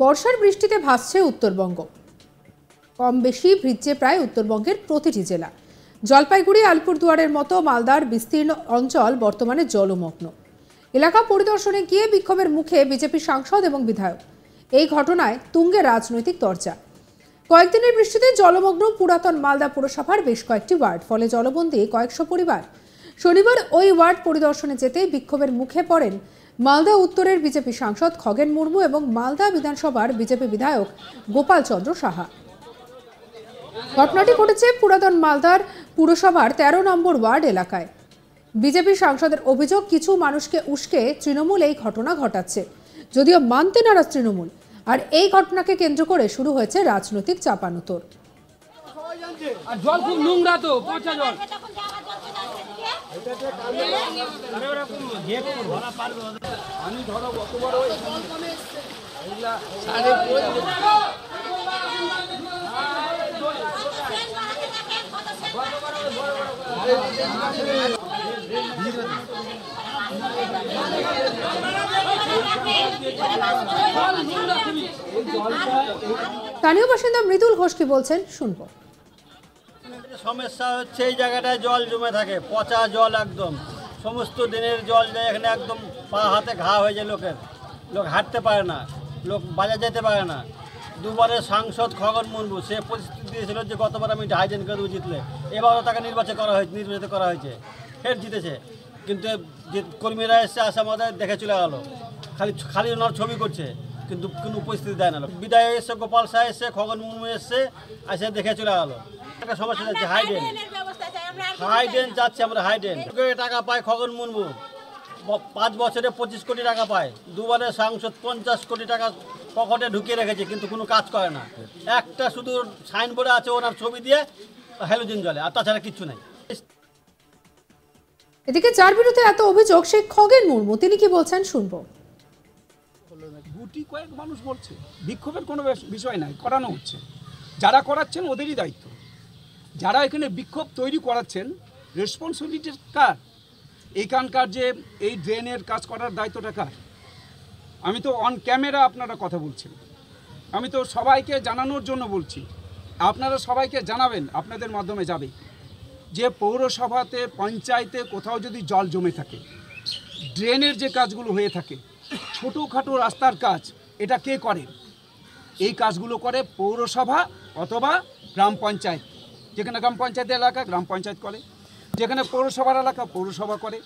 বর্ষার বৃষ্টিতে ভাসছে উত্তরবঙ্গ কম বেশি ভিজছে প্রায় উত্তরবঙ্গের প্রতিটি জেলা জলপাইগুড়ি আলিপুরদুয়ারের মতো মালদার বিস্তীর্ণ অঞ্চল বর্তমানে জলমগ্ন এলাকা পরিদর্শনে গিয়ে বিক্ষোভের মুখে বিজেপি সাংসদ এবং বিধায়ক এই ঘটনায় তুঙ্গে রাজনৈতিক দরজা কয়েকদিনের বৃষ্টিতে জলমগ্ন পুরাতন মালদা পুরসভার বেশ কয়েকটি ওয়ার্ড ফলে জলবন্দী কয়েকশো পরিবার শনিবার ওই ওয়ার্ড পরিদর্শনে যেতে বিক্ষোভের মুখে পড়েন মালদা উত্তরের বিজেপি সাংসদ খগেন মুর্মু এবং মালদা বিধানসভার বিজেপি বিধায়ক গোপাল চন্দ্র সাহা ঘটনাটি ঘটেছে পুরাতন মালদার পুরসভার ১৩ নম্বর ওয়ার্ড এলাকায় বিজেপি সাংসদের অভিযোগ কিছু মানুষকে উস্কে তৃণমূল এই ঘটনা ঘটাচ্ছে যদিও মানতে নারাজ তৃণমূল আর এই ঘটনাকে কেন্দ্র করে শুরু হয়েছে রাজনৈতিক চাপানোতর জল খুব নোংরা তো পচা জল স্থানীয় বাসিন্দা মৃদুল ঘোষ কি বলছেন শুনবো সমস্যা হচ্ছে এই জায়গাটায় জল জমে থাকে পচা জল একদম সমস্ত দিনের জল যায় এখানে একদম পা হাতে ঘা হয়ে যায় লোকের লোক হাঁটতে পারে না লোক বাজার যেতে পারে না দুবারের সাংসদ খগন মুর্মু সে পরিস্থিতি দিয়েছিল যে গতবার আমি হাইজেন করে জিতলে এবারও তাকে নির্বাচন করা হয়েছে নির্বাচিত করা হয়েছে ফের জিতেছে কিন্তু কর্মীরা এসে আসা মাথায় দেখে চলে গেলো খালি খালি ওনার ছবি করছে কিন্তু কোনো উপস্থিতি দেয় না বিদায় এসছে গোপাল সাহা এসছে খগন মুর্মু এসছে এসে দেখে চলে গেলো একটা সমস্যা যাচ্ছে হাইডেন হাইডেন যাচ্ছে আমরা হাইডেন টাকা পায় খগন মুর্মু পাঁচ বছরে পঁচিশ কোটি টাকা পায় দুবারে সাংসদ পঞ্চাশ কোটি টাকা পকেটে ঢুকিয়ে রেখেছে কিন্তু কোনো কাজ করে না একটা শুধু সাইনবোর্ডে আছে ওনার ছবি দিয়ে হ্যালোজিন জলে আর তাছাড়া কিচ্ছু নেই এদিকে যার বিরুদ্ধে এত অভিযোগ সে খগেন মুর্মু তিনি কি বলছেন শুনবো গুটি কয়েক মানুষ বলছে বিক্ষোভের কোনো বিষয় নাই করানো হচ্ছে যারা করাচ্ছেন ওদেরই দায়িত্ব যারা এখানে বিক্ষোভ তৈরি করাচ্ছেন রেসপন্সিবিলিটির কার এইখানকার যে এই ড্রেনের কাজ করার দায়িত্বটা কার আমি তো অন ক্যামেরা আপনারা কথা বলছেন আমি তো সবাইকে জানানোর জন্য বলছি আপনারা সবাইকে জানাবেন আপনাদের মাধ্যমে যাবে যে পৌরসভাতে পঞ্চায়েতে কোথাও যদি জল জমে থাকে ড্রেনের যে কাজগুলো হয়ে থাকে ছোটোখাটো রাস্তার কাজ এটা কে করে এই কাজগুলো করে পৌরসভা অথবা গ্রাম পঞ্চায়েত যেখানে গ্রাম পঞ্চায়েত এলাকা গ্রাম পঞ্চায়েত করে যেখানে পৌরসভার এলাকা পৌরসভা করে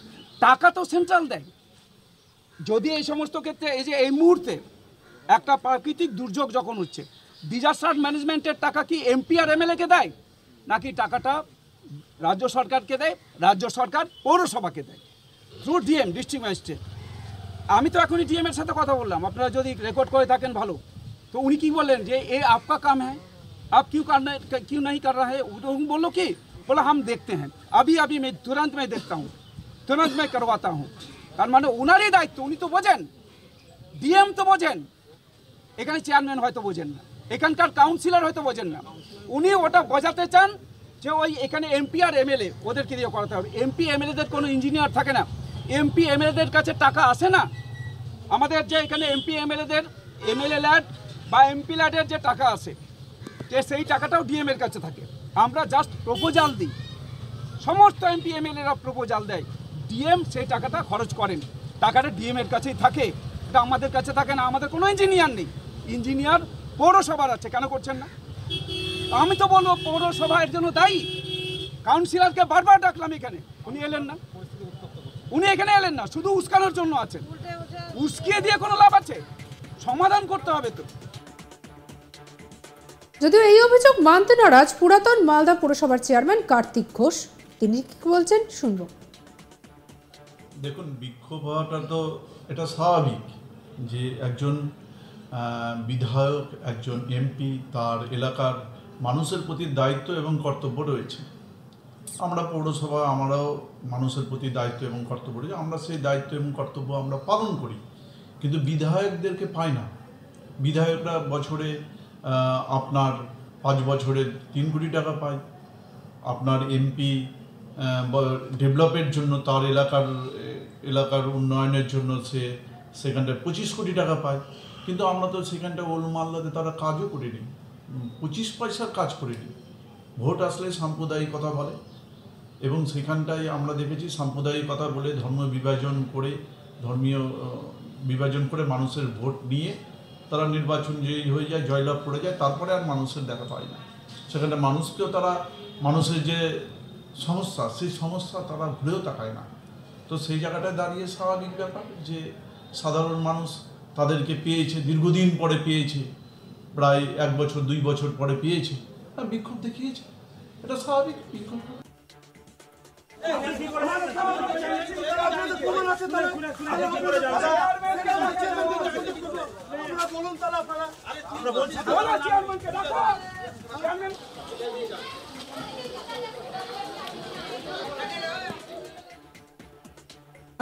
টাকা তো সেন্ট্রাল দেয় যদি এই সমস্ত ক্ষেত্রে এই যে এই মুহূর্তে একটা প্রাকৃতিক দুর্যোগ যখন হচ্ছে ডিজাস্টার ম্যানেজমেন্টের টাকা কি এমপি আর কে দেয় নাকি টাকাটা রাজ্য সরকারকে দেয় রাজ্য সরকার পৌরসভাকে দেয় থ্রু ডিএম ডিস্ট্রিক্ট ম্যাজিস্ট্রেট আমি তো এখনই ডিএম এর সাথে কথা বললাম আপনারা যদি রেকর্ড করে থাকেন ভালো তো উনি কি বললেন যে এ আপকা কাম হ্যাঁ আপ কিউ करना क्यों नहीं कर रहा है तो बोलो कि बोला हम देखते আবি अभी अभी मैं तुरंत मैं তুরন্ত মে করবাতা হুম তার মানে ওনারই দায়িত্ব উনি তো বোঝেন ডিএম তো বোঝেন এখানে চেয়ারম্যান হয়তো বোঝেন না এখানকার কাউন্সিলর হয়তো বোঝেন না উনি ওটা বোঝাতে চান যে ওই এখানে এমপি আর এমএলএ ওদেরকে দিয়ে করাতে হবে এমপি এমএলএদের কোনো ইঞ্জিনিয়ার থাকে না এমপি এমএলএদের কাছে টাকা আসে না আমাদের যে এখানে এমপি এমএলএদের এমএলএ ল্যাড বা এমপি ল্যাডের যে টাকা আসে যে সেই টাকাটাও এর কাছে থাকে আমরা জাস্ট প্রপোজাল দিই সমস্ত এমপি এমএলএরা প্রপোজাল দেয় ডিএম সেই টাকাটা খরচ করেন টাকাটা এর কাছেই থাকে এটা আমাদের কাছে থাকে না আমাদের কোনো ইঞ্জিনিয়ার নেই ইঞ্জিনিয়ার পৌরসভার আছে কেন করছেন না আমি তো বলবো পৌরসভা এর জন্য দায়ী কাউন্সিলরকে বারবার ডাকলাম এখানে উনি এলেন না উনি এখানে এলেন না শুধু উস্কানোর জন্য আছেন উস্কিয়ে দিয়ে কোনো লাভ আছে সমাধান করতে হবে তো যদিও এই অভিযোগ মানতে নারাজ পুরাতন মালদা পুরসভার চেয়ারম্যান কার্তিক ঘোষ তিনি কি বলছেন শুনব দেখুন বিক্ষোভ হওয়াটা তো এটা স্বাভাবিক যে একজন বিধায়ক একজন এমপি তার এলাকার মানুষের প্রতি দায়িত্ব এবং কর্তব্য রয়েছে আমরা পৌরসভা আমরাও মানুষের প্রতি দায়িত্ব এবং কর্তব্য রয়েছে আমরা সেই দায়িত্ব এবং কর্তব্য আমরা পালন করি কিন্তু বিধায়কদেরকে পাই না বিধায়করা বছরে আপনার পাঁচ বছরে তিন কোটি টাকা পায় আপনার এমপি ডেভেলপের জন্য তার এলাকার এলাকার উন্নয়নের জন্য সে সেখানটায় পঁচিশ কোটি টাকা পায় কিন্তু আমরা তো সেখানটায় ওলমাল্লাতে তারা কাজও করিনি পঁচিশ পয়সার কাজ করিনি ভোট আসলে সাম্প্রদায়িকতা বলে এবং সেখানটায় আমরা দেখেছি সাম্প্রদায়িকতা বলে ধর্ম বিভাজন করে ধর্মীয় বিভাজন করে মানুষের ভোট নিয়ে তারা নির্বাচন যে হয়ে যায় জয়লাভ করে যায় তারপরে আর মানুষের দেখা পায় না সেখানে মানুষকেও তারা মানুষের যে সমস্যা সেই সমস্যা তারা ঘুরেও তাকায় না তো সেই জায়গাটায় দাঁড়িয়ে স্বাভাবিক ব্যাপার যে সাধারণ মানুষ তাদেরকে পেয়েছে দীর্ঘদিন পরে পেয়েছে প্রায় এক বছর দুই বছর পরে পেয়েছে বিক্ষোভ দেখিয়েছে এটা স্বাভাবিক বিক্ষোভ আর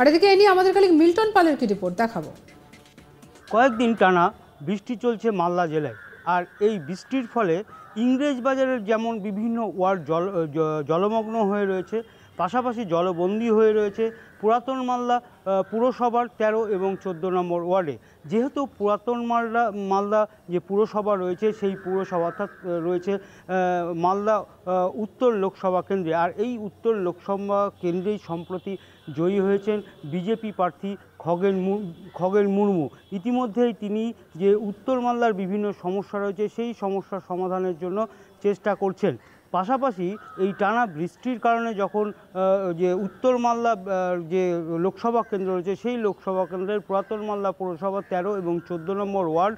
এদিকে এ নিয়ে আমাদের কালিক মিল্টন পালের কি রিপোর্ট দেখাবো কয়েকদিন টানা বৃষ্টি চলছে মালদা জেলায় আর এই বৃষ্টির ফলে ইংরেজ বাজারের যেমন বিভিন্ন ওয়ার্ড জল জলমগ্ন হয়ে রয়েছে পাশাপাশি জলবন্দী হয়ে রয়েছে পুরাতন মালদা পুরসভার ১৩ এবং ১৪ নম্বর ওয়ার্ডে যেহেতু পুরাতন মালদা মালদা যে পুরসভা রয়েছে সেই পুরসভা অর্থাৎ রয়েছে মালদা উত্তর লোকসভা কেন্দ্রে আর এই উত্তর লোকসভা কেন্দ্রেই সম্প্রতি জয়ী হয়েছেন বিজেপি প্রার্থী খগেন খগেন মুর্মু ইতিমধ্যেই তিনি যে উত্তর মালদার বিভিন্ন সমস্যা রয়েছে সেই সমস্যার সমাধানের জন্য চেষ্টা করছেন পাশাপাশি এই টানা বৃষ্টির কারণে যখন যে উত্তর মাল্লা যে লোকসভা কেন্দ্র রয়েছে সেই লোকসভা কেন্দ্রের পুরাতন মাল্লা পৌরসভা তেরো এবং চোদ্দো নম্বর ওয়ার্ড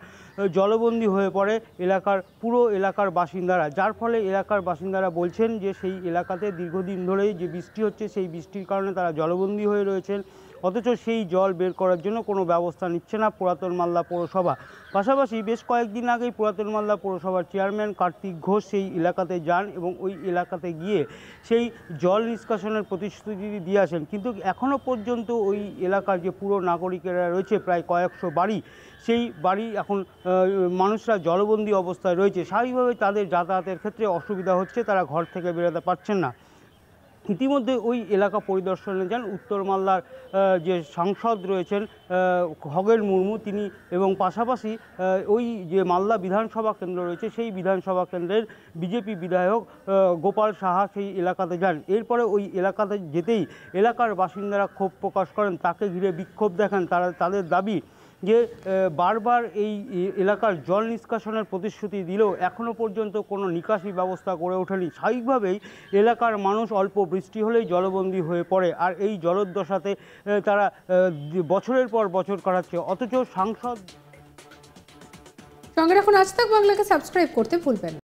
জলবন্দী হয়ে পড়ে এলাকার পুরো এলাকার বাসিন্দারা যার ফলে এলাকার বাসিন্দারা বলছেন যে সেই এলাকাতে দীর্ঘদিন ধরেই যে বৃষ্টি হচ্ছে সেই বৃষ্টির কারণে তারা জলবন্দী হয়ে রয়েছেন অথচ সেই জল বের করার জন্য কোনো ব্যবস্থা নিচ্ছে না পুরাতন মাল্লা পৌরসভা পাশাপাশি বেশ কয়েকদিন আগেই পুরাতন মাল্লা পৌরসভার চেয়ারম্যান কার্তিক ঘোষ সেই এলাকাতে যান এবং ওই এলাকাতে গিয়ে সেই জল নিষ্কাশনের প্রতিশ্রুতি দিয়ে আসেন কিন্তু এখনও পর্যন্ত ওই এলাকার যে পুরো নাগরিকেরা রয়েছে প্রায় কয়েকশো বাড়ি সেই বাড়ি এখন মানুষরা জলবন্দী অবস্থায় রয়েছে স্বাভাবিকভাবে তাদের যাতায়াতের ক্ষেত্রে অসুবিধা হচ্ছে তারা ঘর থেকে বেরোতে পারছেন না ইতিমধ্যে ওই এলাকা পরিদর্শনে যান উত্তর মাল্লার যে সাংসদ রয়েছেন খগেন মুর্মু তিনি এবং পাশাপাশি ওই যে মাল্লা বিধানসভা কেন্দ্র রয়েছে সেই বিধানসভা কেন্দ্রের বিজেপি বিধায়ক গোপাল সাহা সেই এলাকাতে যান এরপরে ওই এলাকাতে যেতেই এলাকার বাসিন্দারা ক্ষোভ প্রকাশ করেন তাকে ঘিরে বিক্ষোভ দেখান তারা তাদের দাবি যে বারবার এই এলাকার জল নিষ্কাশনের প্রতিশ্রুতি দিলেও এখনও পর্যন্ত কোনো নিকাশি ব্যবস্থা করে ওঠেনি স্বাভাবিকভাবেই এলাকার মানুষ অল্প বৃষ্টি হলেই জলবন্দী হয়ে পড়ে আর এই জলদশাতে তারা বছরের পর বছর কাটাচ্ছে অথচ সাংসদ সঙ্গে এখন আজ তাক বাংলাকে সাবস্ক্রাইব করতে ভুলবেন